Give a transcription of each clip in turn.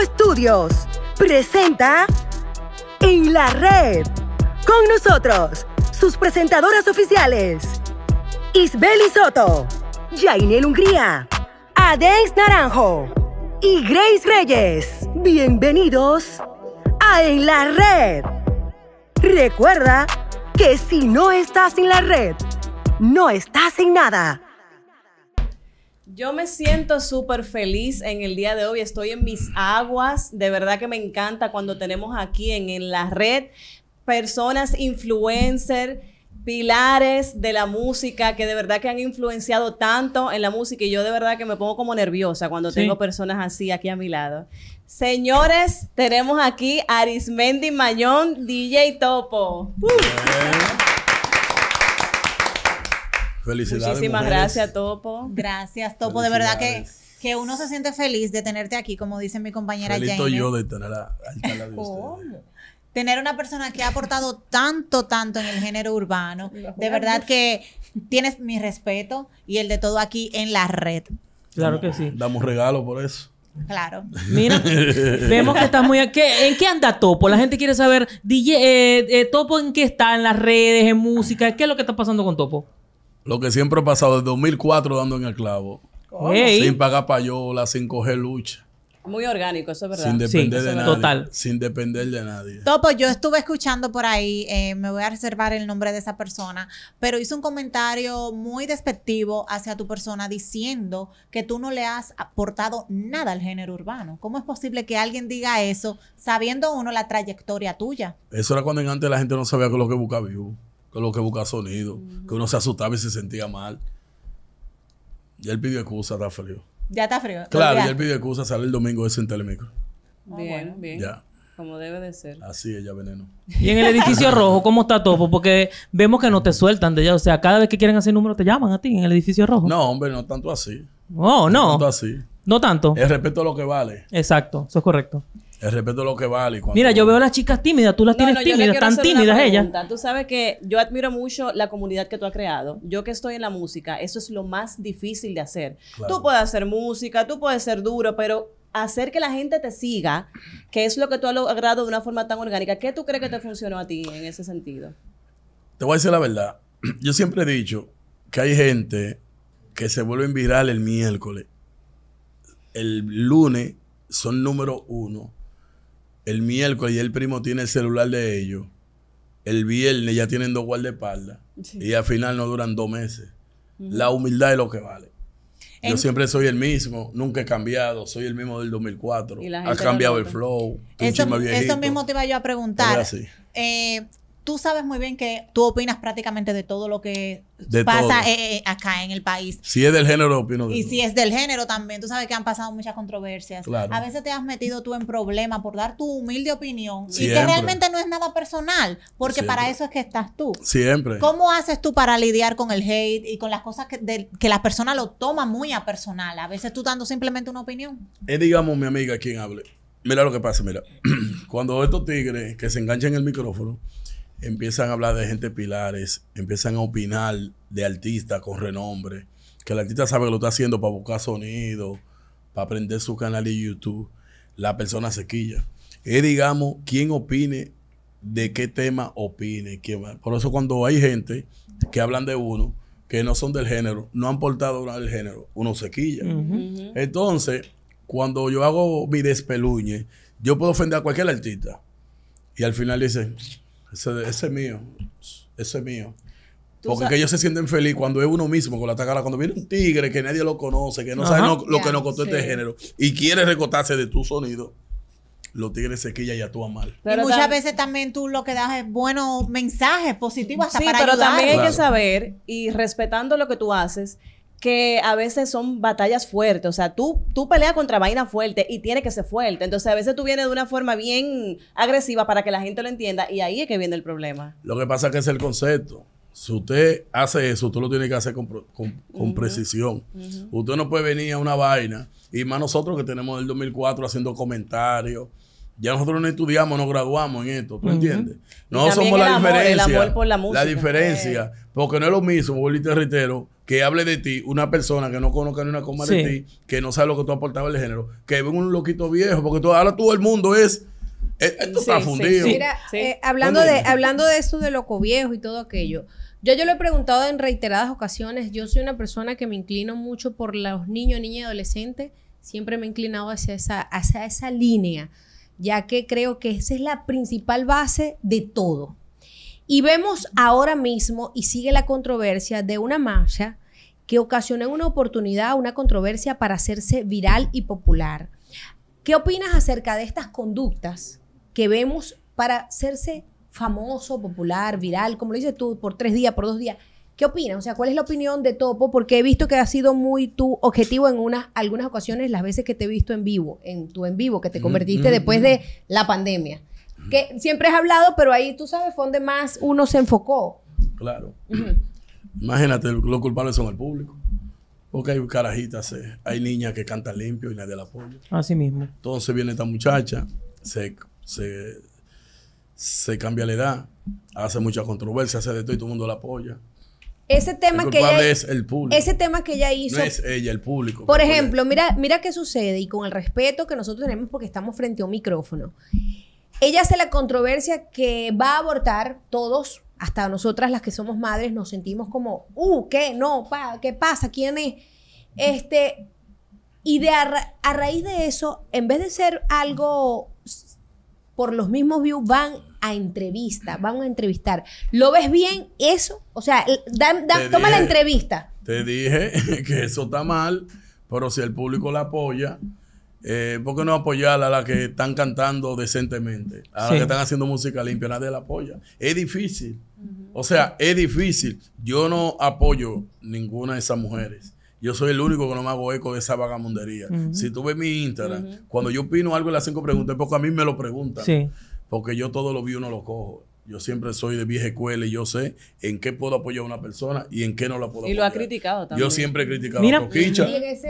Estudios presenta En la Red. Con nosotros, sus presentadoras oficiales: Isbeli Soto, Jainel Hungría, Adés Naranjo y Grace Reyes. Bienvenidos a En la Red. Recuerda que si no estás en la red, no estás en nada. Yo me siento súper feliz en el día de hoy. Estoy en mis aguas. De verdad que me encanta cuando tenemos aquí en, la red personas influencer, pilares de la música que de verdad que han influenciado tanto en la música y yo de verdad que me pongo como nerviosa cuando tengo personas así aquí a mi lado. Señores, tenemos aquí Arismendi Mañón, DJ Topo. Felicidades. Muchísimas gracias, Topo. Gracias, Topo. De verdad que, que uno se siente feliz de tenerte aquí, como dice mi compañera Feliz yo de tener a, de Tener una persona que ha aportado tanto, tanto en el género urbano. De verdad que tienes mi respeto y el de todo aquí en la red. Claro que sí. Damos regalo por eso. Claro. Mira, vemos que estás muy... ¿En qué anda Topo? La gente quiere saber, DJ, eh, eh, Topo, ¿en qué está? ¿En las redes? ¿En música? ¿Qué es lo que está pasando con Topo? Lo que siempre ha pasado, desde 2004 dando en el clavo. Sin pagar payola, sin coger lucha. Muy orgánico, eso es verdad. Sin depender de nadie. Total. Sin depender de nadie. Topo, yo estuve escuchando por ahí, eh, me voy a reservar el nombre de esa persona, pero hizo un comentario muy despectivo hacia tu persona diciendo que tú no le has aportado nada al género urbano. ¿Cómo es posible que alguien diga eso sabiendo uno la trayectoria tuya? Eso era cuando antes la gente no sabía con lo que buscaba vivo con lo que busca sonido, que uno se asustaba y se sentía mal. Y él pidió excusa, está frío. Ya está frío. Claro, Y él pidió excusa, sale el domingo ese en Telemicro. Ah, bien, bien. Ya. Como debe de ser. Así es, ya veneno. Y en el edificio rojo, ¿cómo está todo? Porque vemos que no te sueltan de ella. O sea, cada vez que quieren hacer número te llaman a ti en el edificio rojo. No, hombre, no tanto así. Oh, no. No tanto así. No tanto. el respeto a lo que vale. Exacto, eso es correcto. El respeto lo que vale. Mira, yo veo a las chicas tímidas, tú las tienes tímidas, tan tímidas ellas. Tú sabes que yo admiro mucho la comunidad que tú has creado. Yo que estoy en la música, eso es lo más difícil de hacer. Tú puedes hacer música, tú puedes ser duro, pero hacer que la gente te siga, que es lo que tú has logrado de una forma tan orgánica, ¿qué tú crees que te funcionó a ti en ese sentido? Te voy a decir la verdad. Yo siempre he dicho que hay gente que se vuelve viral el miércoles. El lunes son número uno el miércoles ya el primo tiene el celular de ellos. El viernes ya tienen dos guardaespaldas. espalda Y al final no duran dos meses. La humildad es lo que vale. Yo siempre soy el mismo, nunca he cambiado, soy el mismo del 2004. Ha cambiado el flow. Eso, mismo te iba yo a preguntar. Eh, tú sabes muy bien que tú opinas prácticamente de todo lo que pasa eh, eh, eh, acá en el país. Si es del género, opino. De y si es del género también, tú sabes que han pasado muchas controversias. Claro. A veces te has metido tú en problemas por dar tu humilde opinión y que realmente no es nada personal, porque para eso es que estás tú. Siempre. ¿Cómo haces tú para lidiar con el hate y con las cosas que, que la persona lo toma muy a personal? A veces tú dando simplemente una opinión. Es, digamos, mi amiga quien hable. Mira lo que pasa, mira. Cuando estos tigres que se enganchan en el micrófono, empiezan a hablar de gente pilares, empiezan a opinar de artistas con renombre, que el artista sabe que lo está haciendo para buscar sonido, para aprender su canal de YouTube, la persona se quilla. Es, digamos, quién opine de qué tema opine. Por eso cuando hay gente que hablan de uno, que no son del género, no han portado nada del género, uno se quilla. Entonces, cuando yo hago mi despeluñe, yo puedo ofender a cualquier artista. Y al final dicen, ese, es mío. Ese es mío. Porque ellos se sienten feliz cuando es uno mismo con la cara, Cuando viene un tigre que nadie lo conoce, que no sabe lo que nos contó este género y quiere recotarse de tu sonido, los tigres se quillan y actúan mal. Pero y muchas veces también tú lo que das es buenos mensajes positivos sí, pero también hay que saber y respetando lo que tú haces, que a veces son batallas fuertes, o sea, tú, tú peleas contra vaina fuerte y tiene que ser fuerte, entonces a veces tú vienes de una forma bien agresiva para que la gente lo entienda y ahí es que viene el problema. Lo que pasa es que es el concepto. Si usted hace eso, tú lo tiene que hacer con, precisión. Usted no puede venir a una vaina, y más nosotros que tenemos el 2004 haciendo comentarios, ya nosotros no estudiamos, no graduamos en esto, ¿tú entiendes? No somos la diferencia. la, diferencia, eh. porque no es lo mismo, bolita reitero, que hable de ti una persona que no conozca ni una coma de ti, que no sabe lo que tú aportabas al género, que ve un loquito viejo, porque ahora todo el mundo es... Eh, esto está fundido. Mira, eh, hablando, de, hablando de eso de loco viejo y todo aquello, yo, yo lo he preguntado en reiteradas ocasiones, yo soy una persona que me inclino mucho por los niños, niñas y adolescentes, siempre me he inclinado hacia esa, hacia esa línea, ya que creo que esa es la principal base de todo. Y vemos ahora mismo, y sigue la controversia de una marcha que ocasionó una oportunidad, una controversia para hacerse viral y popular. ¿Qué opinas acerca de estas conductas que vemos para hacerse famoso, popular, viral, como lo dices tú, por tres días, por dos días? ¿Qué opinas? O sea, ¿cuál es la opinión de Topo? Porque he visto que ha sido muy tu objetivo en unas, algunas ocasiones, las veces que te he visto en vivo, en tu en vivo, que te mm, convertiste mm, después mm. de la pandemia. Que siempre has hablado, pero ahí tú sabes, fue donde más uno se enfocó. Claro. Imagínate, los culpables son el público. Porque hay carajitas, eh, hay niñas que cantan limpio y nadie la apoya. Así mismo. Entonces viene esta muchacha, se, se, cambia la edad, hace mucha controversia, hace de todo y todo el mundo la apoya. Ese tema que ella es el público. Ese tema que ella hizo. No es ella, el público. Por ejemplo, mira, mira qué sucede y con el respeto que nosotros tenemos porque estamos frente a un micrófono. Ella hace la controversia que va a abortar todos, hasta nosotras las que somos madres nos sentimos como, uh, ¿qué? No, ¿qué pasa? ¿Quién es? Este, y a, raíz de eso, en vez de ser algo por los mismos views, van a entrevista, van a entrevistar. ¿Lo ves bien eso? O sea, toma la entrevista. Te dije que eso está mal, pero si el público la apoya, eh, ¿por qué no apoyar a las que están cantando decentemente? A las que están haciendo música limpia, nadie la apoya. Es difícil. O sea, es difícil. Yo no apoyo ninguna de esas mujeres. Yo soy el único que no me hago eco de esa vagamundería. Si tú ves mi Instagram, cuando yo opino algo en las cinco preguntas, es porque a mí me lo preguntan. Porque yo todo lo vi, uno lo cojo. Yo siempre soy de vieja escuela y yo sé en qué puedo apoyar a una persona y en qué no la puedo apoyar. Y lo ha criticado también. Yo siempre he criticado a Toquicha.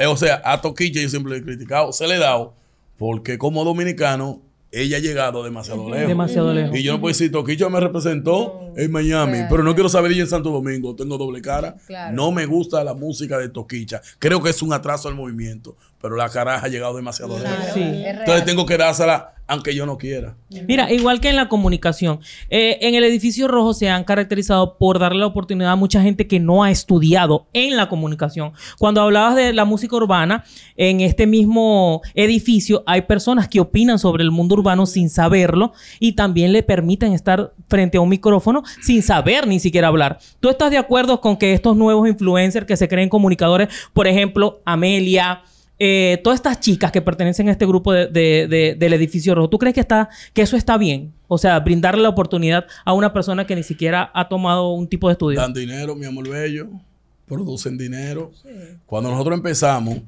o sea, a Toquicha yo siempre he criticado. Se le he dado porque como dominicano ella ha llegado demasiado lejos. Demasiado lejos. Y yo no puedo decir, Toquicha me representó en Miami, pero no quiero saber ir en Santo Domingo, tengo doble cara. No me gusta la música de Toquicha, creo que es un atraso al movimiento, pero la caraja ha llegado demasiado lejos. Entonces tengo que dársela aunque yo no quiera. Mira, igual que en la comunicación, eh, en el edificio rojo se han caracterizado por darle la oportunidad a mucha gente que no ha estudiado en la comunicación. Cuando hablabas de la música urbana, en este mismo edificio hay personas que opinan sobre el mundo urbano sin saberlo y también le permiten estar frente a un micrófono sin saber ni siquiera hablar. ¿Tú estás de acuerdo con que estos nuevos influencers que se creen comunicadores, por ejemplo, Amelia, eh, todas estas chicas que pertenecen a este grupo del edificio rojo, ¿tú crees que, está, que eso está bien? O sea, brindarle la oportunidad a una persona que ni siquiera ha tomado un tipo de estudio. Dan dinero, mi amor bello, producen dinero. Cuando nosotros empezamos,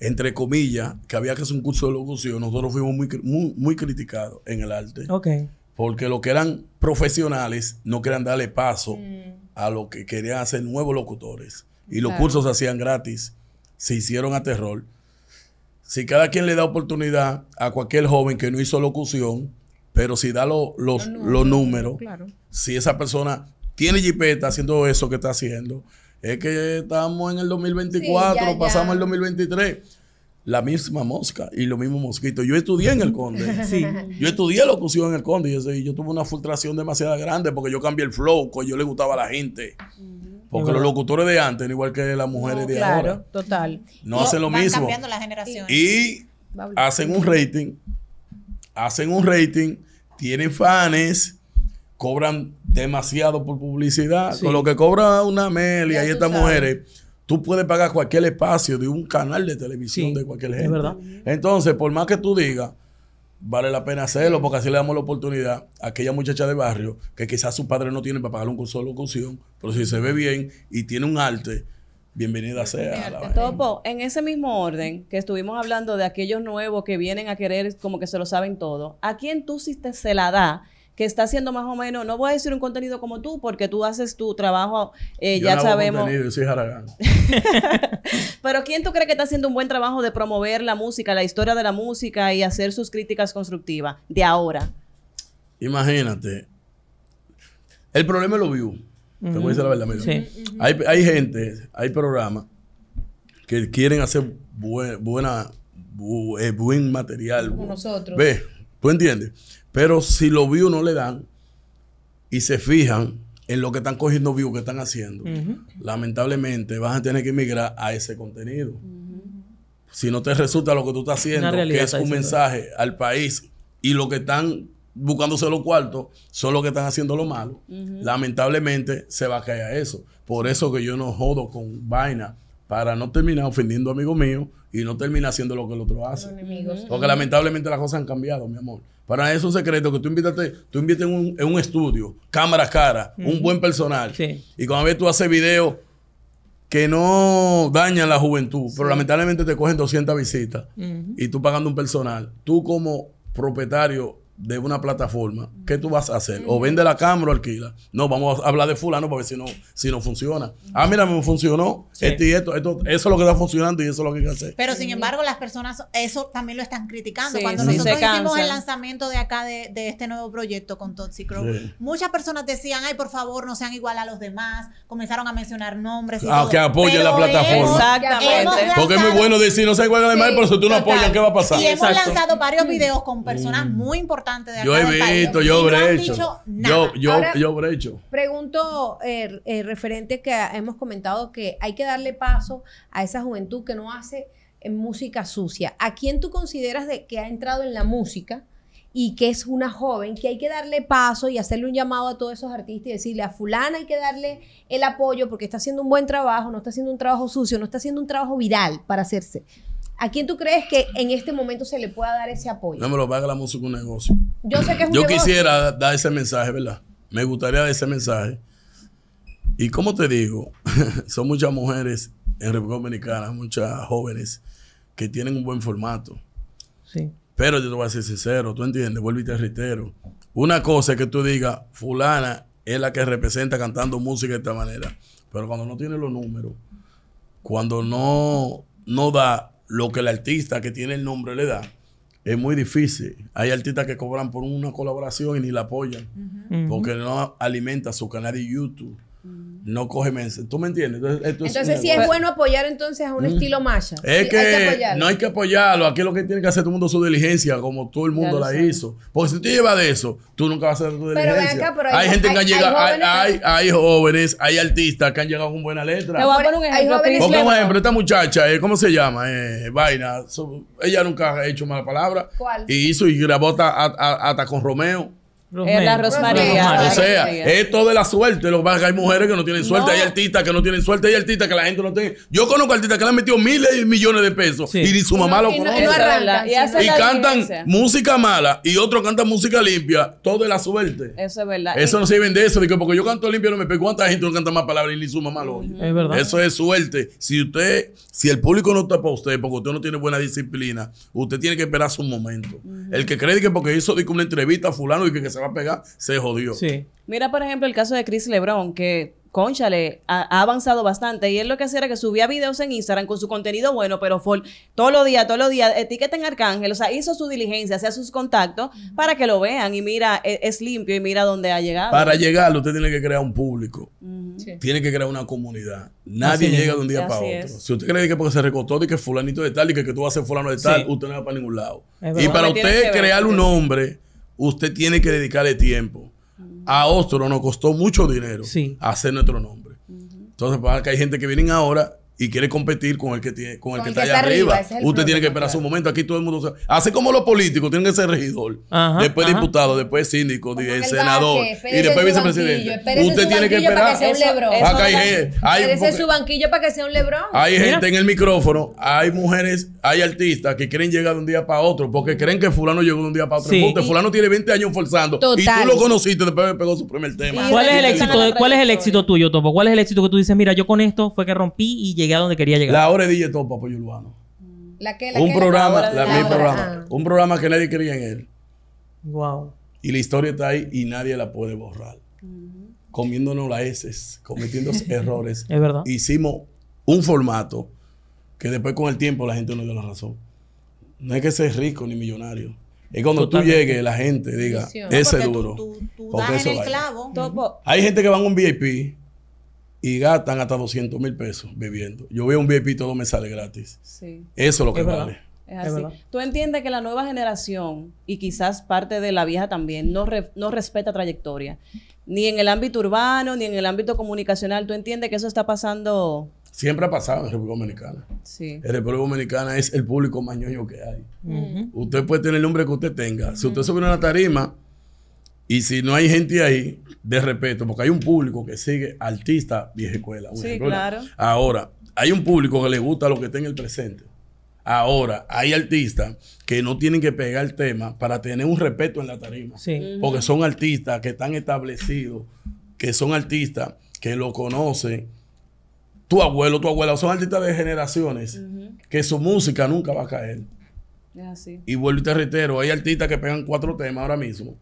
entre comillas, que había que hacer un curso de locución, nosotros fuimos muy, muy, criticados en el arte. Okay porque los que eran profesionales no querían darle paso mm. a lo que querían hacer nuevos locutores. Y los cursos se hacían gratis, se hicieron a terror. Si cada quien le da oportunidad a cualquier joven que no hizo locución, pero si da los, los, números, si esa persona tiene jipeta haciendo eso que está haciendo, es que estamos en el 2024, pasamos el 2023 la misma mosca y los mismos mosquitos. Yo estudié en el Conde. Sí. Yo estudié locución en el Conde y yo, tuve una frustración demasiado grande porque yo cambié el flow, porque yo le gustaba a la gente. Porque los locutores de antes igual que las mujeres de ahora. total. No, hacen lo mismo. Y hacen un rating, hacen un rating, tienen fans cobran demasiado por publicidad. Con lo que cobra una Mel y estas mujeres Tú puedes pagar cualquier espacio de un canal de televisión de cualquier gente. Es verdad. Entonces, por más que tú digas, vale la pena hacerlo porque así le damos la oportunidad a aquella muchacha de barrio que quizás sus padres no tienen para pagar un curso de locución, pero si se ve bien y tiene un arte, bienvenida sea. La Topo, en ese mismo orden que estuvimos hablando de aquellos nuevos que vienen a querer como que se lo saben todo, ¿a quién tú sí se la da? que está haciendo más o menos, no voy a decir un contenido como tú, porque tú haces tu trabajo, eh, yo ya no sabemos. Contenido, yo Pero ¿quién tú crees que está haciendo un buen trabajo de promover la música, la historia de la música y hacer sus críticas constructivas de ahora? Imagínate. El problema lo vio. Te voy a decir la verdad. Mira. hay, gente, hay programas que quieren hacer buen, buena, eh, buen material. Como nosotros. Ve, ¿Tú entiendes? Pero si los views no le dan y se fijan en lo que están cogiendo views, que están haciendo, lamentablemente vas a tener que emigrar a ese contenido. Si no te resulta lo que tú estás haciendo, que es un mensaje al país y lo que están buscándose los cuartos son los que están haciendo lo malo, lamentablemente se va a caer a eso. Por eso que yo no jodo con vaina para no terminar ofendiendo a amigos míos y no termina haciendo lo que el otro hace. Porque lamentablemente las cosas han cambiado, mi amor. Para eso es un secreto que tú invitaste, tú invites en un, en un estudio, cámara cara, un buen personal. Y cuando ves tú haces videos que no dañan la juventud, pero lamentablemente te cogen 200 visitas y tú pagando un personal. Tú como propietario de una plataforma, ¿qué tú vas a hacer? O vende la cámara o alquila. No, vamos a hablar de fulano ver si no, si no funciona. Ah, mira, me funcionó. Este esto y esto, eso es lo que está funcionando y eso es lo que hay que hacer. Pero sin embargo, las personas eso también lo están criticando. Cuando nosotros hicimos el lanzamiento de acá de, este nuevo proyecto con Toxicro muchas personas decían, ay, por favor, no sean igual a los demás. Comenzaron a mencionar nombres. ah, que apoyen la plataforma. Exactamente. porque es muy bueno decir, no sean igual a los demás, pero si tú no apoyas, ¿qué va a pasar? Y hemos lanzado varios mm. videos con personas mm. muy importantes yo he visto, yo brecho. hecho, yo, yo, yo brecho. Pregunto eh, eh, referente que hemos comentado que hay que darle paso a esa juventud que no hace eh, música sucia. ¿A quién tú consideras de que ha entrado en la música? y que es una joven, que hay que darle paso y hacerle un llamado a todos esos artistas y decirle a fulana hay que darle el apoyo porque está haciendo un buen trabajo, no está haciendo un trabajo sucio, no está haciendo un trabajo viral para hacerse, ¿A quién tú crees que en este momento se le pueda dar ese apoyo? No me lo paga la música un negocio. Yo sé que es un Yo quisiera dar ese mensaje, ¿verdad? Me gustaría dar ese mensaje. Y como te digo, son muchas mujeres en República Dominicana, muchas jóvenes que tienen un buen formato. Sí. Pero yo te voy a ser sincero, tú entiendes, vuelvo y te reitero. Una cosa es que tú digas, fulana es la que representa cantando música de esta manera. Pero cuando no tiene los números, cuando no, no da lo que el artista que tiene el nombre le da, es muy difícil. Hay artistas que cobran por una colaboración y ni la apoyan, porque no alimenta su canal de YouTube no coge mensaje ¿Tú me entiendes? Entonces, si es bueno apoyar entonces a un mm. estilo maya. Es que, no hay que apoyarlo. Aquí lo que tiene que hacer todo el mundo su diligencia, como todo el mundo la hizo. Porque si tú llevas de eso, tú nunca vas a hacer tu diligencia. hay, gente que ha llegado, hay, jóvenes, hay artistas que han llegado con buena letra. Te voy a poner un ejemplo. esta muchacha, eh, ¿cómo se llama? Eh, vaina. ella nunca ha hecho mala palabra. ¿Cuál? Y hizo y grabó hasta con Romeo es eh, La Rosmaría. O sea, es todo de la suerte. Lo hay mujeres que no tienen suerte, hay artistas que no tienen suerte, hay artistas que la gente no tiene. Yo conozco artistas que le han metido miles y millones de pesos y ni su mamá lo conoce. Y, cantan música mala y otros cantan música limpia. Todo de la suerte. Eso es verdad. Eso no sirve de eso, porque yo canto limpio no me pego. ¿Cuánta gente no canta más palabras y ni su mamá lo oye? Eso es suerte. Si usted, si el público no está para usted, porque usted no tiene buena disciplina, usted tiene que esperar su momento. El que cree que porque hizo una entrevista a fulano y que, se va a pegar, se jodió. Sí. Mira, por ejemplo, el caso de Chris Lebron, que Conchale, ha, avanzado bastante. Y él lo que hacía era que subía videos en Instagram con su contenido bueno, pero todos los días, todos los días, etiqueta en Arcángel, o sea, hizo su diligencia, hacía sus contactos para que lo vean y mira, e, es, limpio y mira dónde ha llegado. Para llegar, usted tiene que crear un público, tiene que crear una comunidad. Nadie llega de un día para otro. Si usted cree que porque se recortó y que fulanito de tal y que, tú vas a ser fulano de tal, usted no va para ningún lado. Y para usted crear un nombre usted tiene que dedicarle tiempo. A otro nos costó mucho dinero hacer nuestro nombre. Entonces, para que hay gente que vienen ahora y quiere competir con el que tiene, con el que, está, allá arriba. Usted tiene que esperar su momento. Aquí todo el mundo hace como los políticos, tienen que ser regidor, después diputado, después síndico, el senador y después vicepresidente. Usted tiene que esperar. Acá hay, hay banquillo para que sea un lebrón. Hay gente en el micrófono, hay mujeres, hay artistas que quieren llegar de un día para otro porque creen que fulano llegó de un día para otro. Fulano tiene 20 años forzando y tú lo conociste después me pegó su primer tema. ¿Cuál es el éxito? ¿Cuál es el éxito tuyo, Topo? ¿Cuál es el éxito que tú dices, "Mira, yo con esto fue que rompí y llegué donde quería llegar. La hora de DJ Topa, Urbano. un programa, ah. Un programa que nadie creía en él. Wow. Y la historia está ahí y nadie la puede borrar. Comiéndonos la heces, cometiendo errores. Es verdad. Hicimos un formato que después con el tiempo la gente no dio la razón. No es que seas rico ni millonario. Es cuando tú llegues, la gente diga, ese duro. Hay gente que va a un VIP y gastan hasta 200 mil pesos viviendo. Yo veo un VIP y todo me sale gratis. Eso es lo que vale. Es así. Tú entiendes que la nueva generación, y quizás parte de la vieja también, no, respeta trayectoria. Ni en el ámbito urbano, ni en el ámbito comunicacional. ¿Tú entiendes que eso está pasando? Siempre ha pasado en República Dominicana. En República Dominicana es el público mañoño que hay. Usted puede tener el nombre que usted tenga. Si usted sube una tarima y si no hay gente ahí, de respeto, porque hay un público que sigue artista vieja escuela. Sí, Ahora, hay un público que le gusta lo que está en el presente. Ahora, hay artistas que no tienen que pegar el tema para tener un respeto en la tarima. Porque son artistas que están establecidos, que son artistas que lo conocen. Tu abuelo, tu abuela, son artistas de generaciones que su música nunca va a caer. Y vuelvo y te reitero, hay artistas que pegan cuatro temas ahora mismo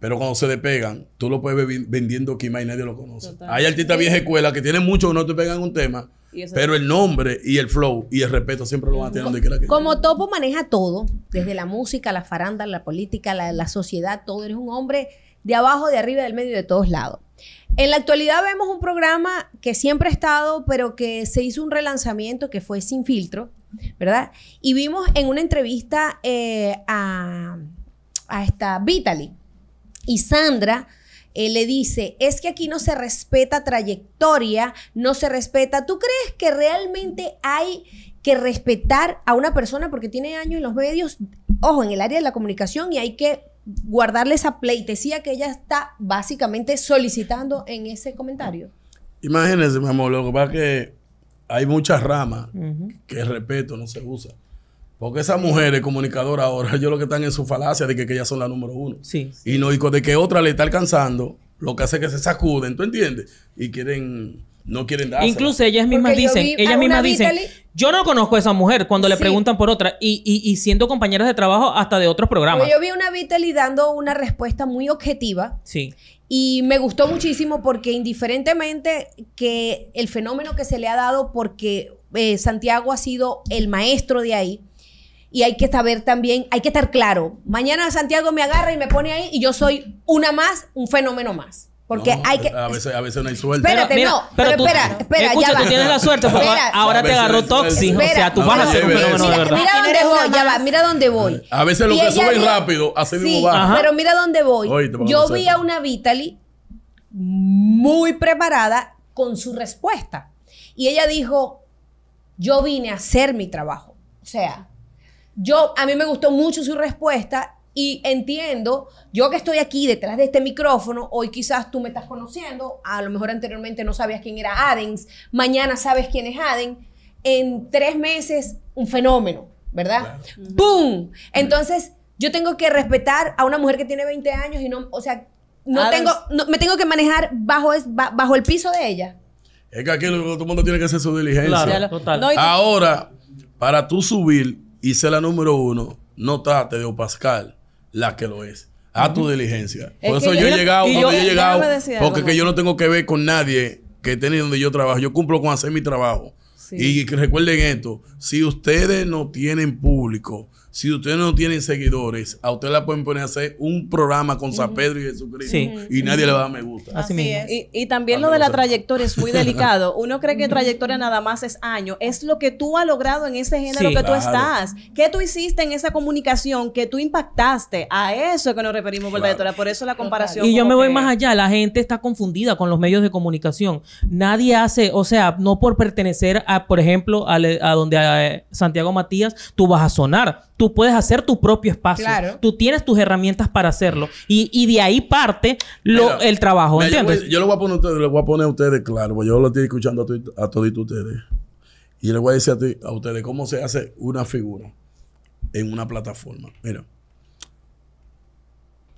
pero cuando se despegan, tú lo puedes ver vendiendo quima y nadie lo conoce. Hay artistas viejas escuelas que tienen mucho que no te pegan un tema, pero el nombre y el flow y el respeto siempre lo van a tener Como Topo maneja todo, desde la música, la faranda, la política, la, sociedad, todo. Eres un hombre de abajo, de arriba, del medio, de todos lados. En la actualidad vemos un programa que siempre ha estado, pero que se hizo un relanzamiento que fue sin filtro, ¿verdad? Y vimos en una entrevista eh, a, a esta Vitaly y Sandra eh, le dice, es que aquí no se respeta trayectoria, no se respeta. ¿Tú crees que realmente hay que respetar a una persona porque tiene años en los medios, ojo, en el área de la comunicación y hay que guardarle esa pleitesía que ella está básicamente solicitando en ese comentario? Imagínense, mi amor, lo que pasa es que hay muchas ramas que respeto no se usa. Porque esas mujeres comunicadoras ahora, yo lo que están en su falacia de que, que ellas son la número uno. Sí. Y no, y de que otra le está alcanzando, lo que hace que se sacuden, ¿tú entiendes? Y quieren, no quieren darse. Incluso ellas mismas dicen, ellas mismas dicen, yo no conozco a esa mujer cuando le preguntan por otra. Y, siendo compañeras de trabajo hasta de otros programas. yo vi a una Vitali dando una respuesta muy objetiva. Sí. Y me gustó muchísimo porque indiferentemente que el fenómeno que se le ha dado porque eh, Santiago ha sido el maestro de ahí, y hay que saber también, hay que estar claro. Mañana Santiago me agarra y me pone ahí y yo soy una más, un fenómeno más. Porque hay que. A veces, a veces no hay suerte. Espérate, no. Pero, espera, espera. ya tú tienes la suerte porque ahora te agarró Tóxico, O sea, tú vas a ser un fenómeno de verdad. Mira dónde voy, ya va. Mira dónde voy. A veces lo que sube rápido, así mismo sí, Pero mira dónde voy. yo vi a una Vitali muy preparada con su respuesta. Y ella dijo: Yo vine a hacer mi trabajo. O sea, yo, a mí me gustó mucho su respuesta y entiendo, yo que estoy aquí detrás de este micrófono, hoy quizás tú me estás conociendo, a lo mejor anteriormente no sabías quién era Adens, mañana sabes quién es Aden, en tres meses un fenómeno, ¿verdad? ¡Boom! Entonces, yo tengo que respetar a una mujer que tiene 20 años y no, o sea, no tengo, me tengo que manejar bajo, bajo el piso de ella. Es que aquí todo el mundo tiene que hacer su diligencia. total. Ahora, para tú subir, y la número uno, no trate de opascar la que lo es. A tu diligencia. Por eso yo he llegado donde yo he llegado. Porque que yo no tengo que ver con nadie que tenga donde yo trabajo. Yo cumplo con hacer mi trabajo. Y recuerden esto: si ustedes no tienen público, si usted no tienen seguidores, a usted la pueden poner a hacer un programa con San Pedro y Jesucristo y nadie le va a dar me gusta. Así, mismo. Y, también ah, lo de la trayectoria es muy delicado. Uno cree que trayectoria nada más es año, es lo que tú has logrado en ese género que tú estás. ¿Qué tú hiciste en esa comunicación que tú impactaste? A eso que nos referimos por por eso la comparación. Y yo me voy más allá, la gente está confundida con los medios de comunicación. Nadie hace, o sea, no por pertenecer a, por ejemplo, a, donde eh, Santiago Matías, tú vas a sonar. Tú puedes hacer tu propio espacio. Tú tienes tus herramientas para hacerlo. Y, de ahí parte el trabajo, Yo, yo, lo voy a poner a ustedes, claro, yo lo estoy escuchando a, todos ustedes. Y le voy a decir a, ustedes cómo se hace una figura en una plataforma. Mira.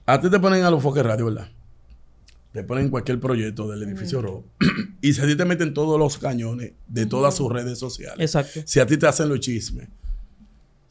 A ti te ponen a los foques radio, ¿verdad? Te ponen cualquier proyecto del edificio rojo. y si a ti te meten todos los cañones de todas sus redes sociales. Exacto. Si a ti te hacen los chismes.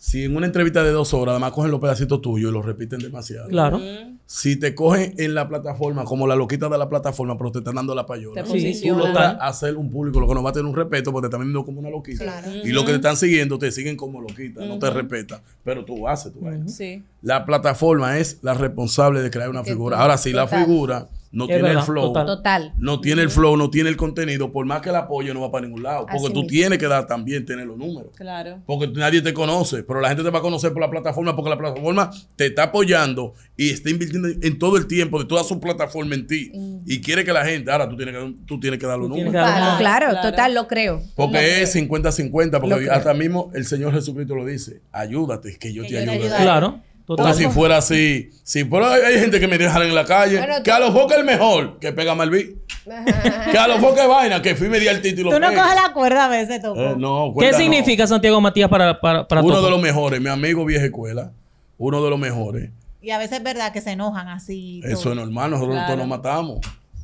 Si en una entrevista de dos horas, además cogen los pedacitos tuyos y los repiten demasiado. Claro. Si te cogen en la plataforma, como la loquita de la plataforma, pero te están dando la payola. Sí. Tú lo estás a hacer un público, lo que no va a tener un respeto, porque te están viendo como una loquita. Claro. Y los que te están siguiendo te siguen como loquita, no te respeta, Pero tú haces tu sí. La plataforma es la responsable de crear una figura. Ahora, si la figura no tiene el flow. Total. No tiene el flow, no tiene el contenido. Por más que el apoyo no va para ningún lado. Porque tú tienes que dar también tener los números. Claro. Porque nadie te conoce. Pero la gente te va a conocer por la plataforma porque la plataforma te está apoyando y está invirtiendo en todo el tiempo de toda su plataforma en ti. Mm. Y quiere que la gente. Ahora tú tienes que, tú tienes que dar los números. Claro, total, lo creo. Porque es 50-50. Porque hasta mismo el Señor Jesucristo lo dice. Ayúdate, que yo te ayude. Claro. Total. si fuera así, si Pero hay gente que me deja en la calle, que a los foques el mejor, que pega malvi. que a los foques vaina, que fui me di el título. Tú no coges la cuerda a veces, eh, Topo. no, ¿Qué significa Santiago Matías para, para, para Uno de los mejores, mi amigo vieja escuela, uno de los mejores. Y a veces es verdad que se enojan así. Eso es normal, nosotros todos nos matamos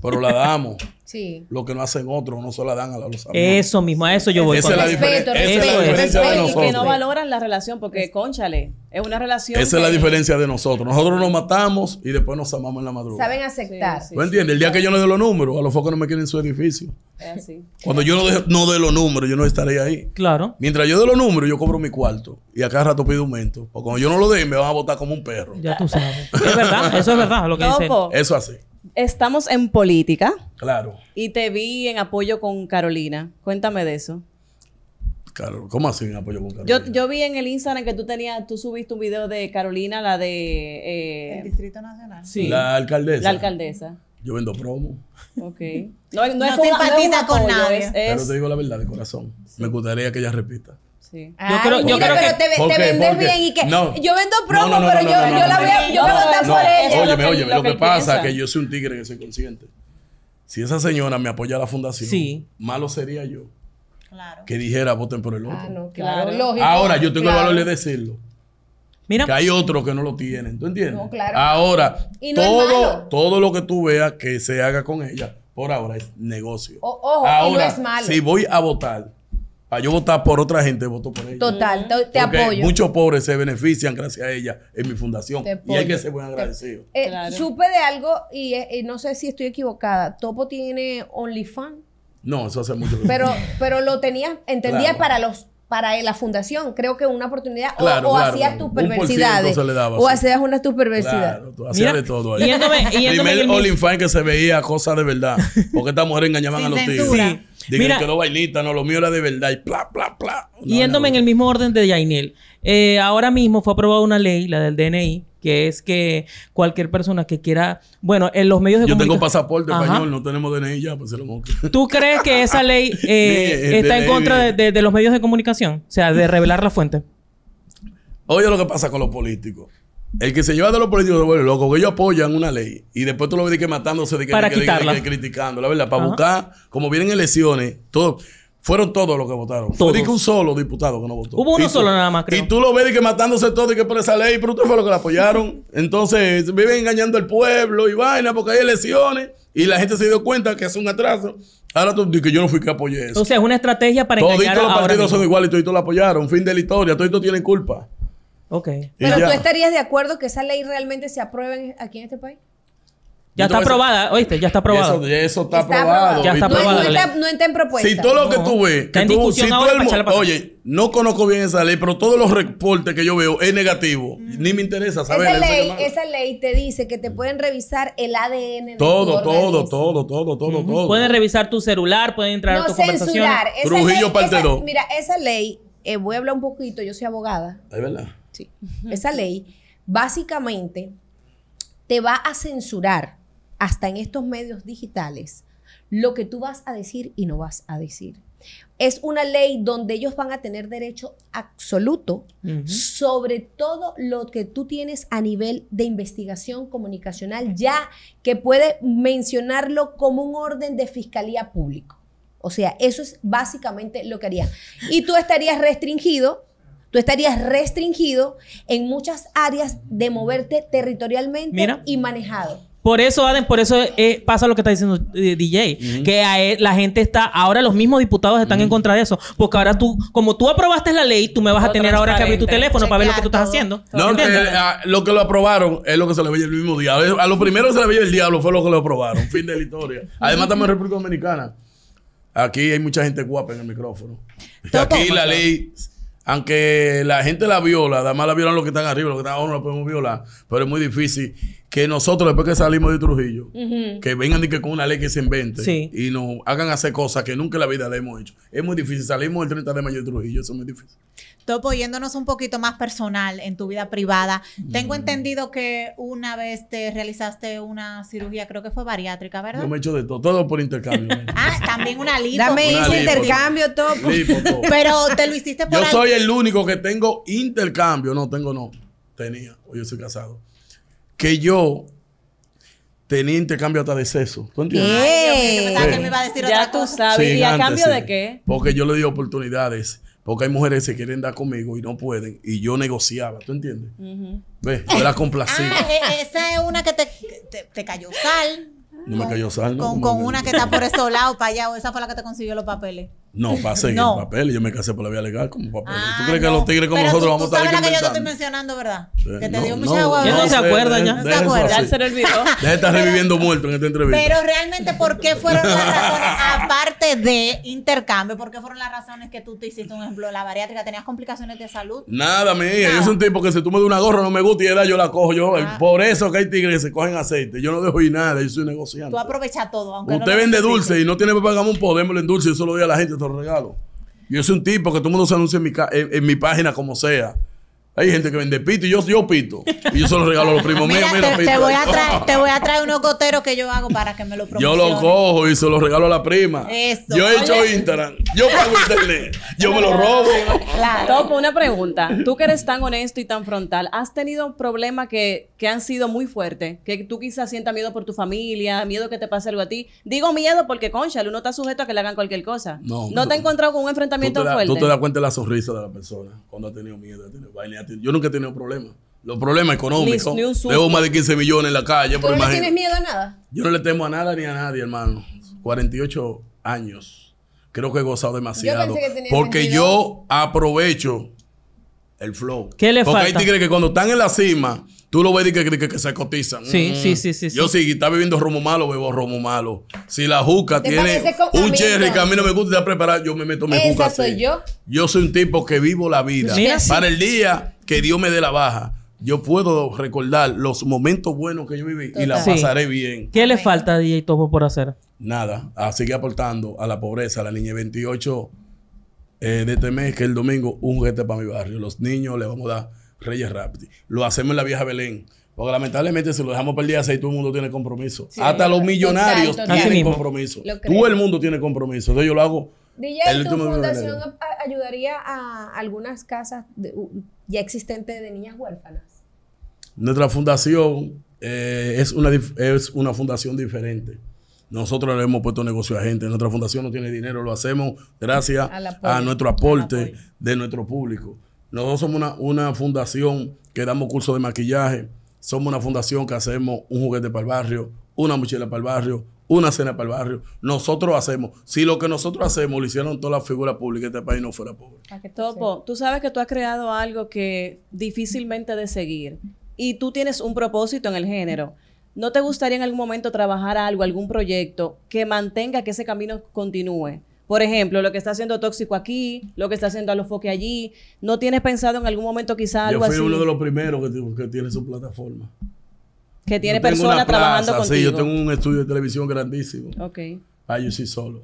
pero la damos. Sí. Lo que no hacen otros, no se la dan a los amigos. Eso mismo, a eso yo voy. Esa es la diferencia, de nosotros. Y que no valoran la relación, porque, conchale, es una relación. Esa es la diferencia de nosotros. Nosotros nos matamos y después nos amamos en la madrugada. Saben aceptar. entiendes? El día que yo no dé los números, a los focos no me quieren su edificio. Es así. Cuando yo no dé, no de los números, yo no estaré ahí. Claro. Mientras yo dé los números, yo cobro mi cuarto. Y cada rato pido aumento. O cuando yo no lo dé, me van a votar como un perro. Ya tú sabes. es verdad, eso es verdad lo que dicen. Eso así estamos en política. Claro. Y te vi en apoyo con Carolina. Cuéntame de eso. Claro, ¿cómo así en apoyo con Carolina? Yo, yo vi en el Instagram que tú tenías, tú subiste un video de Carolina, la de... Eh, el Distrito Nacional. Sí. La alcaldesa. La alcaldesa. Yo vendo promo. Ok. No, no, no es simpatiza con, nadie. Pero te digo la verdad de corazón. Me gustaría que ella repita. Yo pero que... te, vendes bien y que yo vendo promo, pero yo, la voy a, votar por ella. Oye, lo, que, pasa es que yo soy un tigre que soy consciente. Si esa señora me apoya a la fundación, malo sería yo. Que dijera, voten por el otro. Ah, ahora yo tengo el valor de decirlo. Mira. Que hay otros que no lo tienen, ¿tú entiendes? Ahora, todo, todo lo que tú veas que se haga con ella, por ahora es negocio. ojo, ahora, y no es si voy a votar, para yo votar por otra gente, voto por ella. Total, te, apoyo. Muchos pobres se benefician gracias a ella en mi fundación. y hay que ser muy agradecido. Eh, supe de algo eh, y no sé si estoy equivocada. ¿Topo tiene OnlyFans? No, eso hace mucho tiempo. Pero, pero lo tenías, entendías para los para la fundación, creo que una oportunidad o, hacías tus perversidades o hacías una tus perversidades. Claro, hacías de todo ahí. Primer OnlyFans que se veía cosas de verdad, porque estas mujeres engañaban a los sí. Digan que no bailita, no, lo mío era de verdad. Y bla, bla, bla. yéndome en el mismo orden de Yainel. Eh, ahora mismo fue aprobada una ley, la del DNI, que es que cualquier persona que quiera, bueno, en los medios de comunicación... Yo tengo pasaporte español, no tenemos DNI ya, pues se lo ¿Tú crees que esa ley eh, está en contra de, de los medios de comunicación? O sea, de revelar la fuente. Oye lo que pasa con los políticos. El que se lleva de los políticos de loco, que ellos apoyan una ley y después tú lo ves que matándose, de que, matándose, De que, criticando, la verdad, para buscar, como vienen elecciones, todo, fueron todos los que votaron. Fue que un solo diputado que no votó. Hubo uno solo nada más, creo. Y tú lo ves de que matándose todo y que por esa ley, pero ustedes fue lo que la apoyaron. Entonces viven engañando al pueblo y vaina porque hay elecciones y la gente se dio cuenta que es un atraso. Ahora tú dices que yo no fui que apoyé eso. O sea, es una estrategia para que. engañar los partidos son iguales y todos lo apoyaron. Fin de la historia. Todos tienen culpa. Pero tú estarías de acuerdo que esa ley realmente se apruebe aquí en este país? Ya está aprobada, oíste, ya está aprobada. Eso, eso está, aprobado. Ya está aprobada. No, está, no en propuesta. Si todo lo que tú ves, que tú, si el, oye, no conozco bien esa ley, pero todos los reportes que yo veo es negativo. Mm. Ni me interesa saber. Esa ley, esa ley te dice que te mm. pueden revisar el ADN. todo, todo, todo, todo, todo, todo. Pueden revisar tu celular, pueden entrar no, a tu conversación. Trujillo parte esa, Mira, esa ley, eh, voy a hablar un poquito, yo soy abogada. Es verdad sí. esa ley, básicamente te va a censurar hasta en estos medios digitales lo que tú vas a decir y no vas a decir. Es una ley donde ellos van a tener derecho absoluto sobre todo lo que tú tienes a nivel de investigación comunicacional, ya que puede mencionarlo como un orden de fiscalía público. O sea, eso es básicamente lo que haría. Y tú estarías restringido tú estarías restringido en muchas áreas de moverte territorialmente y manejado. Por eso, Aden, por eso eh, pasa lo que está diciendo eh, DJ. Que e, la gente está... Ahora los mismos diputados están en contra de eso. Porque ahora tú... Como tú aprobaste la ley, tú me vas a tener ahora que abrir tu teléfono para ver lo que tú estás haciendo. No, ah, lo que lo aprobaron es lo que se le veía el mismo día. A lo primero se le veía el diablo fue lo que lo aprobaron. Fin de la historia. Además, también en República Dominicana. Aquí hay mucha gente guapa en el micrófono. Aquí la ley aunque la gente la viola, además la violan los que están arriba, los que están abajo no la podemos violar, pero es muy difícil que nosotros después que salimos de Trujillo, que vengan y que con una ley que se invente y nos hagan hacer cosas que nunca en la vida le hemos hecho. Es muy difícil. Salimos el 30 de mayo de Trujillo, eso es muy difícil. Topo, yéndonos un poquito más personal en tu vida privada, tengo mm. entendido que una vez te realizaste una cirugía, creo que fue bariátrica, ¿verdad? Yo me he hecho de todo, todo por intercambio. ah, también una lipo. Dame me hice intercambio, Topo. Pero te lo hiciste por Yo soy el único que tengo intercambio, no tengo no. Tenía, hoy yo soy casado que yo tenía intercambio hasta de sexo. ¿Tú entiendes? me iba a decir Ya tú cosa. ¿Y a cambio de qué? Porque yo le di oportunidades. Porque hay mujeres que se quieren dar conmigo y no pueden. Y yo negociaba, ¿tú entiendes? ¿Ves? Yo era complacida. Ah, eh, eh, esa es una que te, cayó sal. No me cayó sal, Con, una que está por esos lado, para allá, esa fue la que te consiguió los papeles. No, pasé en el papel. Yo me casé por la vía legal como papel. ¿Tú ah, crees que los tigres como nosotros vamos a estar sabes la que yo te estoy mencionando, ¿verdad? Que te dio mucha agua. Yo no se acuerda ya. No se acuerda. Ya se le olvidó. Ya está reviviendo muerto en esta entrevista. Pero realmente, ¿por qué fueron las razones, aparte de intercambio, por qué fueron las razones que tú te hiciste un ejemplo la bariátrica? ¿Tenías complicaciones de salud? Nada, mi Yo soy un tipo que si tú me das una gorra no me gusta y edad, yo la cojo yo. Eh, ah. Por eso que hay tigres que se cogen aceite. Yo no dejo ir nada. Yo soy negociante. Tú aprovechas todo. Aunque Usted vende dulce y no tiene que pagarme un podemos en dulce. Yo solo doy a la gente regalo Yo soy un tipo que todo el mundo se anuncia en mi, en mi página como sea. Hay gente que vende pito y yo, yo pito. Y yo se lo regalo a los primos míos. Mira, te, voy a traer, te unos goteros que yo hago para que me lo promocione. Yo lo cojo y se los regalo a la prima. Yo he hecho Instagram. Yo pago internet. Yo me lo robo. Claro. una pregunta. Tú que eres tan honesto y tan frontal, ¿has tenido problemas que, que han sido muy fuertes? Que tú quizás sientas miedo por tu familia, miedo que te pase algo a ti. Digo miedo porque, concha, uno está sujeto a que le hagan cualquier cosa. No. ¿No, te has encontrado con un enfrentamiento fuerte? Tú te das cuenta de la sonrisa de la persona cuando ha tenido miedo de tener yo nunca he tenido problemas. Los problemas económicos. Debo más de 15 millones en la calle. ¿Tú no tienes miedo a nada? Yo no le temo a nada ni a nadie, hermano. 48 años. Creo que he gozado demasiado. porque yo aprovecho el flow. ¿Qué le falta? Porque hay tigres que cuando están en la cima, tú lo ves y que, que, se cotizan. Sí, mm. sí, sí, sí. Yo sí. si está viviendo romo malo, bebo romo malo. Si la juca tiene un cherry que a mí no me gusta, está preparado yo me meto mi juca. Esa soy yo. Yo soy un tipo que vivo la vida. para el día que Dios me dé la baja, yo puedo recordar los momentos buenos que yo viví y la pasaré bien. ¿Qué le falta a DJ Topo por hacer? Nada, Sigue seguir aportando a la pobreza. a La niña 28 eh, de este mes, que el domingo, un para mi barrio. Los niños le vamos a dar Reyes rápidos. Lo hacemos en la vieja Belén. Porque lamentablemente si lo dejamos perdido así, todo el mundo tiene compromiso. Hasta los millonarios tienen compromiso. Todo el mundo tiene compromiso. Entonces yo lo hago. DJ, ayudaría a algunas casas ya existentes de niñas huérfanas? Nuestra fundación eh, es, una, es una fundación diferente. Nosotros le hemos puesto negocio a gente. Nuestra fundación no tiene dinero, lo hacemos gracias a nuestro aporte de nuestro público. Nosotros somos una, una fundación que damos cursos de maquillaje, somos una fundación que hacemos un juguete para el barrio, una mochila para el barrio, una cena para el barrio. Nosotros hacemos. Si lo que nosotros hacemos lo hicieron todas las figuras públicas, este país no fuera pobre. Topo, tú sabes que tú has creado algo que difícilmente de seguir y tú tienes un propósito en el género. ¿No te gustaría en algún momento trabajar algo, algún proyecto que mantenga que ese camino continúe? Por ejemplo, lo que está haciendo Tóxico aquí, lo que está haciendo a los foques allí. ¿No tienes pensado en algún momento quizás algo así? Yo fui uno de los primeros que tiene su plataforma. Que tiene personas trabajando contigo. Sí, yo tengo un estudio de televisión grandísimo. Ok. Ah, yo sí solo.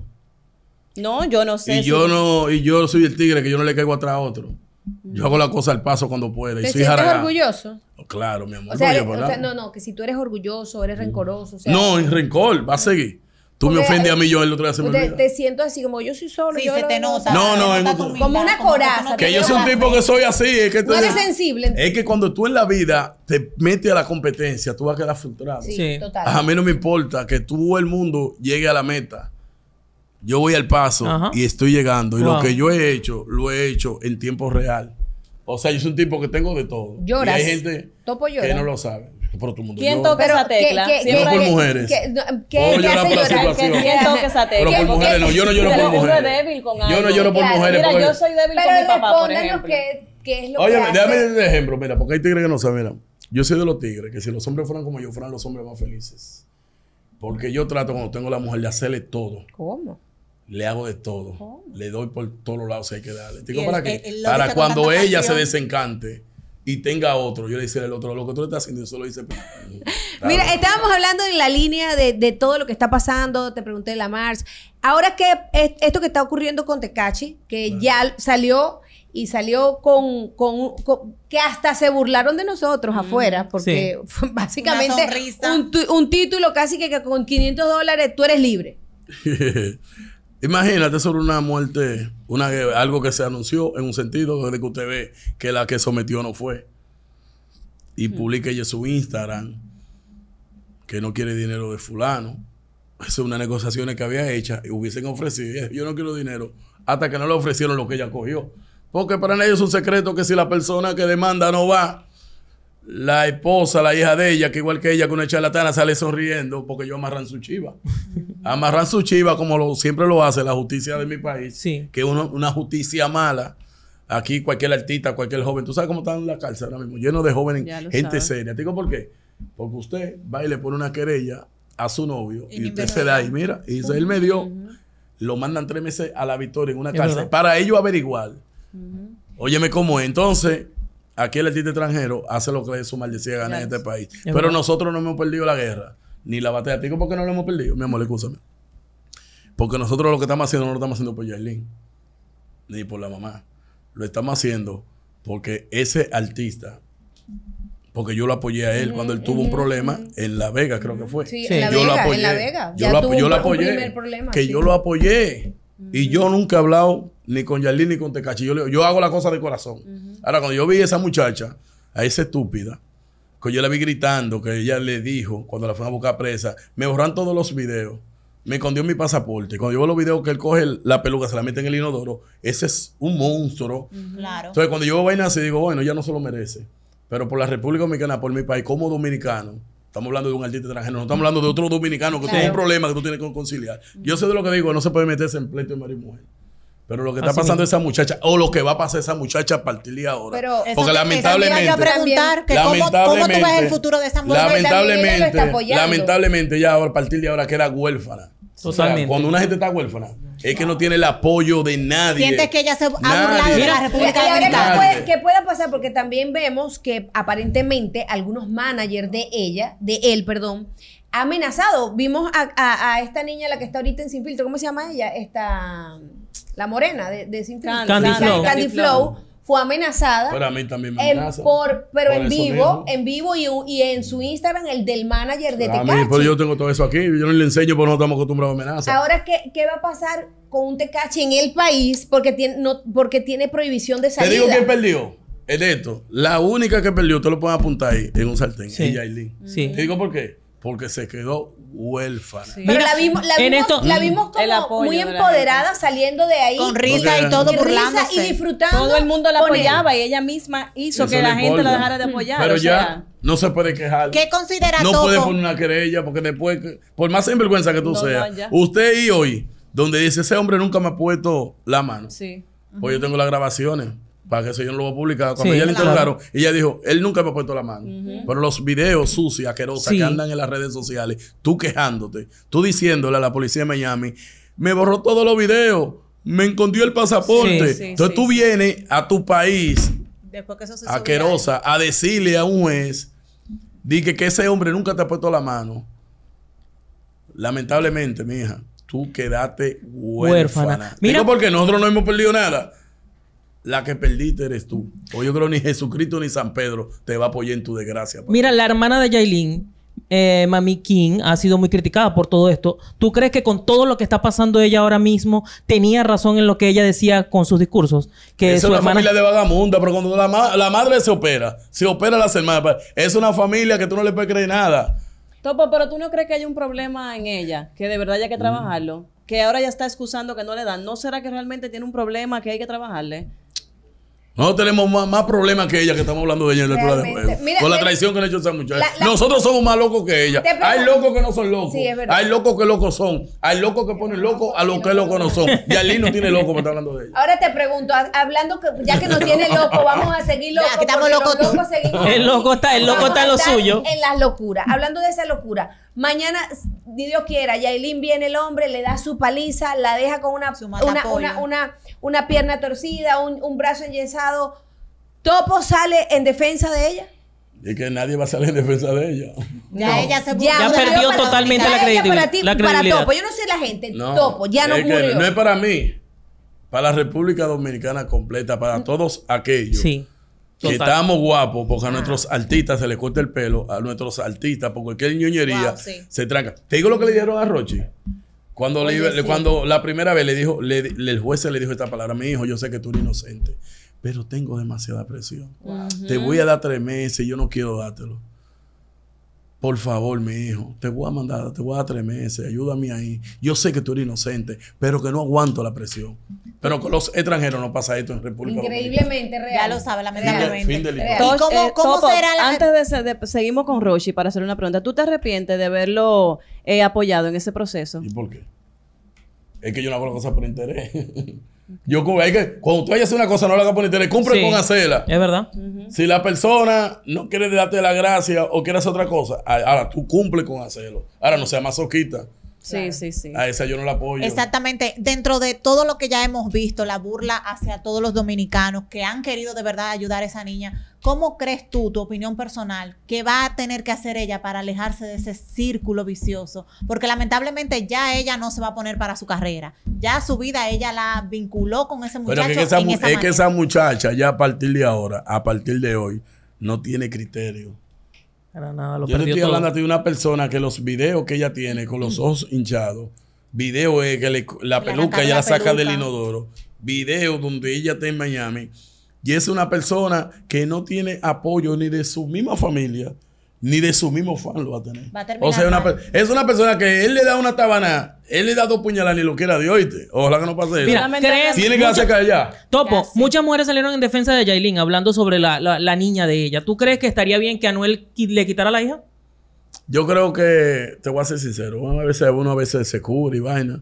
No, yo no sé. Y yo no, y yo soy el tigre que yo no le caigo atrás a otro. Mm. Yo hago la cosa al paso cuando pueda. ¿Te sientes orgulloso? Oh, claro, mi amor. O sea, no, no, que si tú eres orgulloso, eres rencoroso. no, es rencor, va a ah. seguir. Tú me ofendes a mí, yo el otro día se me te, siento así como yo soy solo. Sí, yo se te No, no, como una coraza. Que yo soy un tipo que soy así. Es que eres sensible. Es que cuando tú en la vida te metes a la competencia, tú vas a quedar frustrado. Sí, total. A mí no me importa que tú, el mundo, llegue a la meta. Yo voy al paso y estoy llegando. Y lo que yo he hecho, lo he hecho en tiempo real. O sea, yo soy un tipo que tengo de todo. Lloras. Y hay gente que no lo sabe. ¿Quién toca esa tecla? ¿Qué, por mujeres. ¿Qué, qué, oh, ¿Quién toca esa tecla? lloro por mujeres yo no lloro por mujeres. Yo no lloro por mujeres. Mira, yo soy débil con mi papá, por ejemplo. que es lo Oye, déjame un ejemplo, mira, porque hay tigres que no saben. Mira, yo soy de los tigres, que si los hombres fueran como yo, fueran los hombres más felices. Porque yo trato cuando tengo a la mujer de hacerle todo. ¿Cómo? Le hago de todo. ¿Cómo? Le doy por todos los lados si hay que darle. Digo, ¿para qué? para cuando ella se desencante y tenga otro. Yo le hice el otro, lo que tú estás haciendo, yo solo hice. Mira, estábamos hablando en la línea de, todo lo que está pasando, te pregunté de la Mars. Ahora que esto que está ocurriendo con Tecachi, que ya salió y salió con, que hasta se burlaron de nosotros mm. afuera, porque básicamente un, título casi que, que con 500 dólares tú eres libre. Imagínate sobre una muerte, una, algo que se anunció en un sentido, de que usted ve que la que sometió no fue. Y mm. publica ella su Instagram, que no quiere dinero de fulano. Es unas negociaciones que había hechas y hubiesen ofrecido. Yo no quiero dinero, hasta que no le ofrecieron lo que ella cogió. Porque para ellos es un secreto que si la persona que demanda no va, la esposa, la hija de ella, que igual que ella, que una charlatana, sale sonriendo porque yo amarran su chiva. amarran su chiva como lo, siempre lo hace la justicia de mi país, que es una justicia mala. Aquí cualquier artista, cualquier joven, tú sabes cómo están en la cárcel ahora mismo, lleno de jóvenes, gente seria. Te digo por qué. Porque usted va y le pone una querella a su novio y, usted se da ahí, mira, y él me dio, lo mandan tres meses a la victoria en una cárcel para ello averiguar. Óyeme cómo es. Entonces, Aquí el artista extranjero hace lo que le su maldecía gana en este país. Pero nosotros no hemos perdido la guerra, ni la batalla. por qué no lo hemos perdido, mi amor, escúchame. Porque nosotros lo que estamos haciendo no lo estamos haciendo por Yailin, ni por la mamá. Lo estamos haciendo porque ese artista porque yo lo apoyé a él cuando él tuvo un problema en La Vega, creo que fue. Sí, En la yo Vega, lo apoyé. En Yo, lo, apoyé. que yo lo apoyé. Y yo mm. nunca he hablado ni con Yalín ni con Tecachi. Yo, hago la cosa de corazón. Ahora, cuando yo vi a esa muchacha, a esa estúpida, que yo la vi gritando, que ella le dijo, cuando la fue a buscar presa, me borran todos los videos. Me escondió mi pasaporte. Cuando yo veo los videos que él coge la peluca, se la mete en el inodoro. Ese es un monstruo. Entonces, cuando yo voy vainas así, digo, bueno, ya no se lo merece. Pero por la República Dominicana, por mi país, como dominicano, Estamos hablando de un artista extranjero, no estamos hablando de otro dominicano que tiene un problema que tú tienes que conciliar. Yo sé de lo que digo, no se puede meterse en pleito de marido y mujer. Pero lo que está pasando esa muchacha, o lo que va a pasar esa muchacha a partir de ahora. porque lamentablemente. preguntar lamentablemente, cómo, tú ves el futuro de esa mujer. Lamentablemente, lamentablemente, ya a partir de ahora queda huérfana. Totalmente. cuando una gente está huérfana, es que no tiene el apoyo de nadie. Sientes que ella se ha burlado de la República ¿Qué puede pasar? Porque también vemos que aparentemente algunos managers de ella, de él, perdón, amenazado. Vimos a, esta niña, la que está ahorita en Sin Filtro, ¿cómo se llama ella? Esta, la morena de, Sin Filtro. Flow. Candy Flow fue amenazada. Pero a mí también me por, pero en vivo, en vivo y, en su Instagram, el del manager de Tecachi. pero yo tengo todo eso aquí, yo no le enseño porque no estamos acostumbrados a amenazas. Ahora, ¿qué, va a pasar con un Tecachi en el país porque tiene, no, porque tiene prohibición de salida? Te digo que perdió. Es esto. La única que perdió, te lo puedes apuntar ahí en un sartén. Sí. Sí. Te digo por qué porque se quedó huérfana. Pero la vimos, la mm. vimos, como muy empoderada saliendo de ahí. Con risa y todo, y Risa y disfrutando. Todo el mundo la apoyaba y ella misma hizo que la gente la dejara de mm. apoyar. Pero ya no se puede quejar. ¿Qué considera No puede poner una querella porque después, por más sinvergüenza que tú seas, usted y hoy, donde dice ese hombre nunca me ha puesto la mano. Sí. Pues yo tengo las grabaciones para que eso yo lo va a publicar. Cuando ella le interrogaron, ella dijo, él nunca me ha puesto la mano. Pero los videos sucios, asquerosos que andan en las redes sociales, tú quejándote, tú diciéndole a la policía de Miami, me borró todos los videos, me encondió el pasaporte. Entonces tú vienes a tu país, aquerosa a decirle a un juez, di que, ese hombre nunca te ha puesto la mano. Lamentablemente, mi hija, tú quedaste huérfana. Mira, porque nosotros no hemos perdido nada la que perdiste eres tú. O yo creo ni Jesucristo ni San Pedro te va a apoyar en tu desgracia. Mira, la hermana de Yailin, eh, Mami King, ha sido muy criticada por todo esto. ¿Tú crees que con todo lo que está pasando ella ahora mismo tenía razón en lo que ella decía con sus discursos? Que es una familia de vagamunda, pero cuando la, madre se opera, se opera las hermanas. Pues, es una familia que tú no le puedes creer nada. Topo, pero tú no crees que hay un problema en ella, que de verdad hay que mm. trabajarlo, que ahora ya está excusando que no le dan. ¿No será que realmente tiene un problema que hay que trabajarle? No tenemos más, problemas que ella, que estamos hablando de ella en el de juego Con la traición que le ha hecho esa muchacha. Nosotros somos más locos que ella. Hay locos que no son locos. Sí, Hay locos que locos son. Hay locos que ponen locos a los que locos no son. Y Ali no tiene loco, me está hablando de ella. Ahora te pregunto, hablando que ya que no tiene loco, vamos a seguir locos. estamos locos, locos El loco está, el loco está en lo suyo. En las locuras. Hablando de esa locura. Mañana, ni Dios quiera, Yailin viene el hombre, le da su paliza, la deja con una, pierna torcida, un, brazo enyesado. ¿Topo sale en defensa de ella? Es que nadie va a salir en defensa de ella. Ya ella se ya, perdió totalmente la credibilidad. Para, para Topo, yo no sé la gente, no, Topo, ya no No es para mí, para la República Dominicana completa, para todos aquellos sí. Que estamos guapos porque a nuestros artistas se les corta el pelo, a nuestros artistas Porque cualquier ñoñería se tranca. ¿Te digo lo que le dieron a Rochi? Cuando, la primera vez le dijo, el juez le dijo esta palabra, mi hijo, yo sé que tú eres inocente, pero tengo demasiada presión. Te voy a dar tres meses, yo no quiero dártelo por favor, mi hijo, te voy a mandar, te voy a dar tres meses, ayúdame ahí. Yo sé que tú eres inocente, pero que no aguanto la presión. Pero con los extranjeros no pasa esto en República Increíblemente real. Ya lo sabe, lamentablemente. ¿Y cómo, eh, será la... Antes de, seguimos con Roshi para hacerle una pregunta. ¿Tú te arrepientes de haberlo eh, apoyado en ese proceso? ¿Y por qué? Es que yo no hago las cosas por interés. Yo que, cuando tú vayas a hacer una cosa, no la hagas por internet, cumple con hacerla. Es verdad. Si la persona no quiere darte la gracia o quiere hacer otra cosa, ahora tú cumple con hacerlo. Ahora no seas masoquista. Sí, sí, sí. A esa yo no la apoyo. Exactamente. Dentro de todo lo que ya hemos visto, la burla hacia todos los dominicanos que han querido de verdad ayudar a esa niña, ¿cómo crees tú, tu opinión personal, que va a tener que hacer ella para alejarse de ese círculo vicioso? Porque lamentablemente ya ella no se va a poner para su carrera. Ya su vida ella la vinculó con ese muchacho. es que esa muchacha ya a partir de ahora, a partir de hoy, no tiene criterio. Yo estoy hablando de una persona que los videos que ella tiene con los mm. ojos hinchados, video que la peluca ya saca del inodoro, video donde ella está en Miami, y es una persona que no tiene apoyo ni de su misma familia, ni de su mismo fan lo va a tener. Va a o sea, es una persona que él le da una tabana, él le da dos puñaladas ni lo quiera de oíste. Ojalá que no pase eso. Tiene que hacer ya. Topo, muchas mujeres salieron en defensa de Jailin, hablando sobre la, niña de ella. ¿Tú crees que estaría bien que Anuel le quitara la hija? Yo creo que, te voy a ser sincero, a veces uno a veces se cubre y vaina,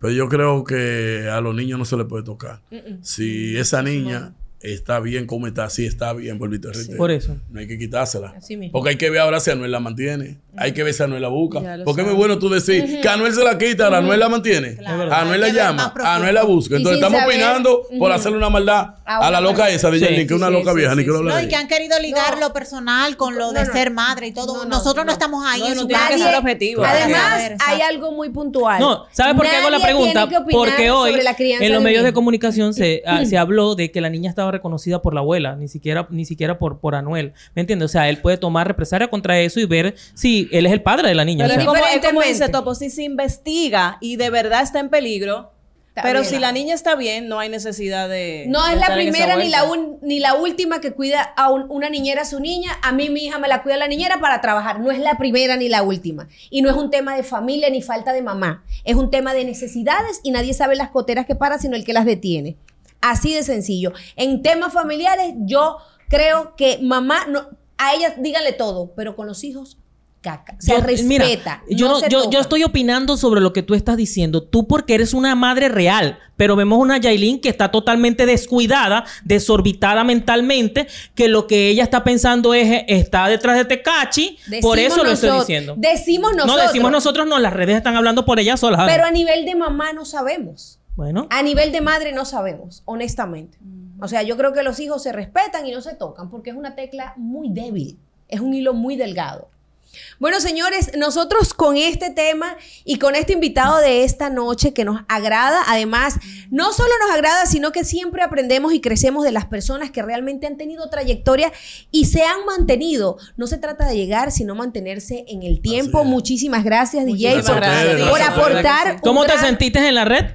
pero yo creo que a los niños no se les puede tocar. Si esa niña está bien como está, sí está bien, Por eso. No hay que quitársela. Porque hay que ver ahora si Anuel la mantiene. Hay que ver si Anuel la busca. Porque es muy bueno tú decir que Anuel se la quita, ahora Anuel la mantiene. Anuel la llama, Anuel la busca. Entonces estamos opinando por hacerle una maldad a, la loca esa de Janine, que es una loca vieja, ni que no, no y que han querido ligar lo personal con lo de ser madre y todo. Nosotros no, estamos ahí. No, tiene que objetivo. Además, hay algo muy puntual. No, ¿sabes por qué hago la pregunta? Porque hoy en los medios de comunicación ah, se habló de que la niña estaba reconocida por la abuela, ni siquiera, ni siquiera por, por Anuel. ¿Me entiendes? O sea, él puede tomar represalia contra eso y ver si él es el padre de la niña. Pero como, dice Topo, si se investiga y de verdad está en peligro, pero si la niña está bien, no hay necesidad de. No es la primera ni la, ni la última que cuida a una niñera a su niña. A mí mi hija me la cuida la niñera para trabajar. No es la primera ni la última. Y no es un tema de familia ni falta de mamá. Es un tema de necesidades y nadie sabe las coteras que para, sino el que las detiene. Así de sencillo. En temas familiares, yo creo que mamá, no, a ella díganle todo, pero con los hijos, caca. Se respeta. yo, estoy opinando sobre lo que tú estás diciendo. Tú porque eres una madre real, pero vemos una Yailin que está totalmente descuidada, desorbitada mentalmente, que lo que ella está pensando es está detrás de Tecachi. Por eso lo estoy diciendo. Decimos nosotros. No, decimos nosotros, no, las redes están hablando por ella sola. Pero a nivel de mamá no sabemos. A nivel de madre no sabemos, honestamente. O sea, yo creo que los hijos se respetan y no se tocan porque es una tecla muy débil, es un hilo muy delgado. Bueno, señores, nosotros con este tema y con este invitado de esta noche que nos agrada, además, no solo nos agrada, sino que siempre aprendemos y crecemos de las personas que realmente han tenido trayectoria y se han mantenido. No se trata de llegar, sino mantenerse en el tiempo. Muchísimas gracias, DJ, por, aportar. ¿Cómo te sentiste en la red?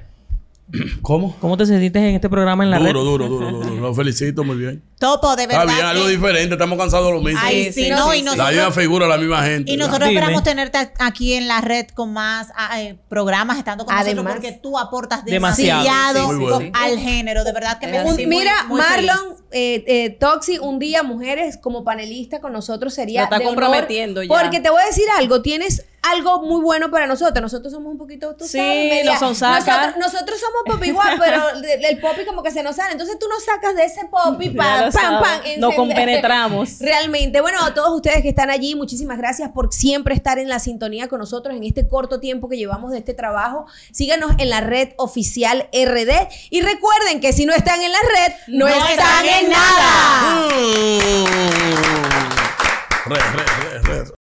¿Cómo? ¿Cómo te sentiste en este programa en la red? Duro, duro, duro, duro. Lo felicito, muy bien. Topo, de verdad. Está algo diferente. Estamos cansados de lo mismo. sí, no, sí, y nosotros, La misma figura, la misma gente. Y nosotros esperamos tenerte aquí en la red con más eh, programas, estando con Además, nosotros, porque tú aportas demasiado, al género. De verdad que me Mira, Marlon, eh, eh, Toxi un día, mujeres, como panelista con nosotros sería. Lo está comprometiendo ya. Porque te voy a decir algo, tienes algo muy bueno para nosotros. Nosotros somos un poquito, tú sabes, nosotros, somos pop igual, pero el popi como que se nos sale. Entonces tú nos sacas de ese popi, pam, pam, pam. Nos compenetramos. Realmente. Bueno, a todos ustedes que están allí, muchísimas gracias por siempre estar en la sintonía con nosotros en este corto tiempo que llevamos de este trabajo. Síganos en la red oficial RD. Y recuerden que si no están en la red, no, están, están en nada. Mm. Re, re, re,